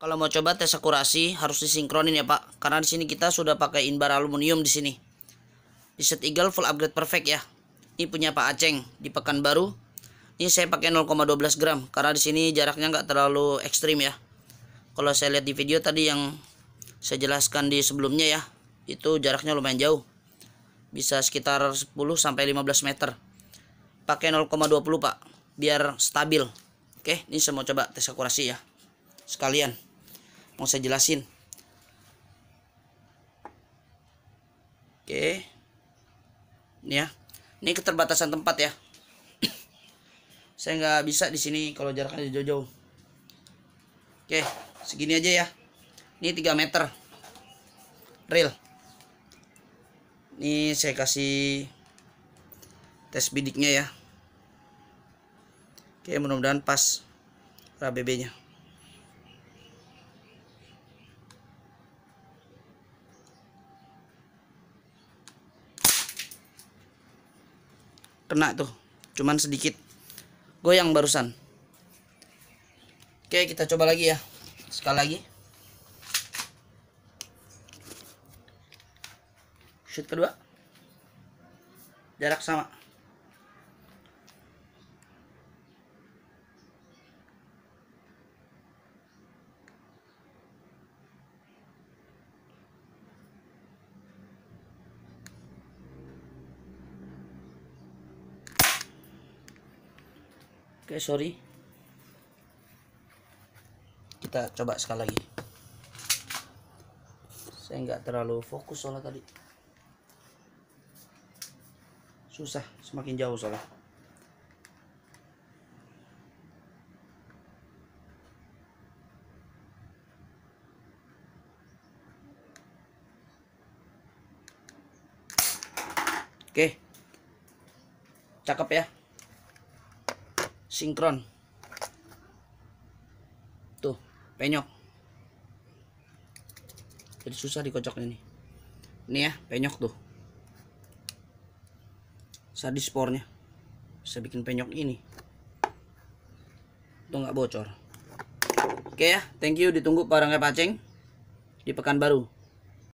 Kalau mau coba tes akurasi harus disinkronin ya pak, karena di sini kita sudah pakai inbar aluminium di sini. Di set eagle full upgrade perfect ya. Ini punya Pak Aceng di Pekanbaru. Ini saya pakai 0,12 gram karena di sini jaraknya nggak terlalu ekstrim ya. Kalau saya lihat di video tadi yang saya jelaskan di sebelumnya ya, itu jaraknya lumayan jauh. Bisa sekitar 10 sampai 15 meter. Pakai 0,20 Pak, biar stabil. Oke, ini saya mau coba tes akurasi ya. Sekalian mau saya jelasin oke ini ya ini keterbatasan tempat ya saya nggak bisa di sini kalau jaraknya jauh-jauh oke segini aja ya ini 3 meter real ini saya kasih tes bidiknya ya oke mudah-mudahan pas RABB nya kena tuh cuman sedikit goyang barusan oke kita coba lagi ya sekali lagi shoot kedua jarak sama oke sorry kita coba sekali lagi saya nggak terlalu fokus soalnya tadi susah semakin jauh soalnya Oke. Cakep ya sinkron tuh penyok jadi susah dikocok ini, ini ya penyok tuh sadis spornya bisa bikin penyok ini tuh nggak bocor oke ya thank you ditunggu barangnya paceng di Pekanbaru